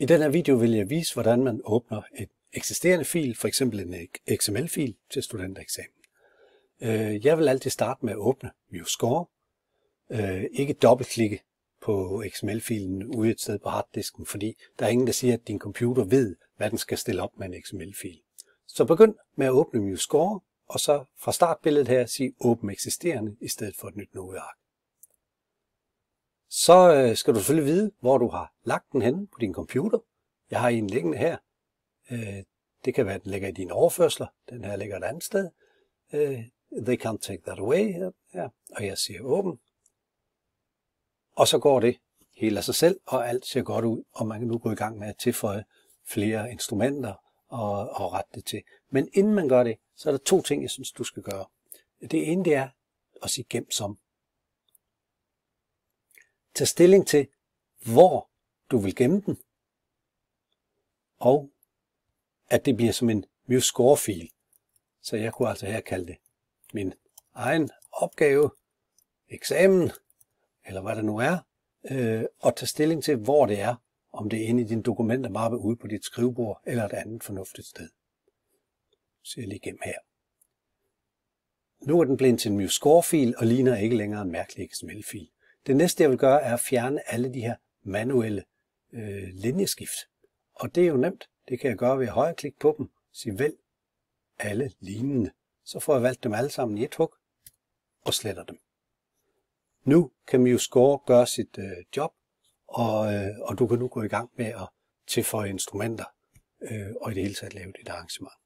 I den her video vil jeg vise, hvordan man åbner et eksisterende fil, f.eks. en eh, XML-fil til studentereksamen. Øh, jeg vil altid starte med at åbne MuseScore. Øh, ikke dobbeltklikke på XML-filen ude et sted på harddisken, fordi der er ingen, der siger, at din computer ved, hvad den skal stille op med en XML-fil. Så begynd med at åbne MuseScore, og så fra startbilledet her sige åbn eksisterende i stedet for et nyt nodeark så øh, skal du selvfølgelig vide, hvor du har lagt den henne på din computer. Jeg har en liggende her. Øh, det kan være, at den ligger i dine overførsler. Den her ligger et andet sted. Øh, they can't take that away. Ja, og jeg siger åben. Og så går det hele af sig selv, og alt ser godt ud, og man kan nu gå i gang med at tilføje flere instrumenter og, og rette det til. Men inden man gør det, så er der to ting, jeg synes, du skal gøre. Det ene det er at sige gem som tage stilling til, hvor du vil gemme den, og at det bliver som en musescore Score-fil. Så jeg kunne altså her kalde det min egen opgave, eksamen, eller hvad det nu er, øh, og tage stilling til, hvor det er, om det er inde i din dokumentermappe ude på dit skrivebord eller et andet fornuftigt sted. Så jeg lige igennem her. Nu er den blevet til en MuseScore-fil og ligner ikke længere en mærkelig XML-fil. Det næste, jeg vil gøre, er at fjerne alle de her manuelle øh, linjeskift. Og det er jo nemt. Det kan jeg gøre ved at højreklikke på dem, sige vælg alle lignende. Så får jeg valgt dem alle sammen i et hug og sletter dem. Nu kan MuseScore gøre sit øh, job, og, øh, og du kan nu gå i gang med at tilføje instrumenter øh, og i det hele taget lave dit arrangement.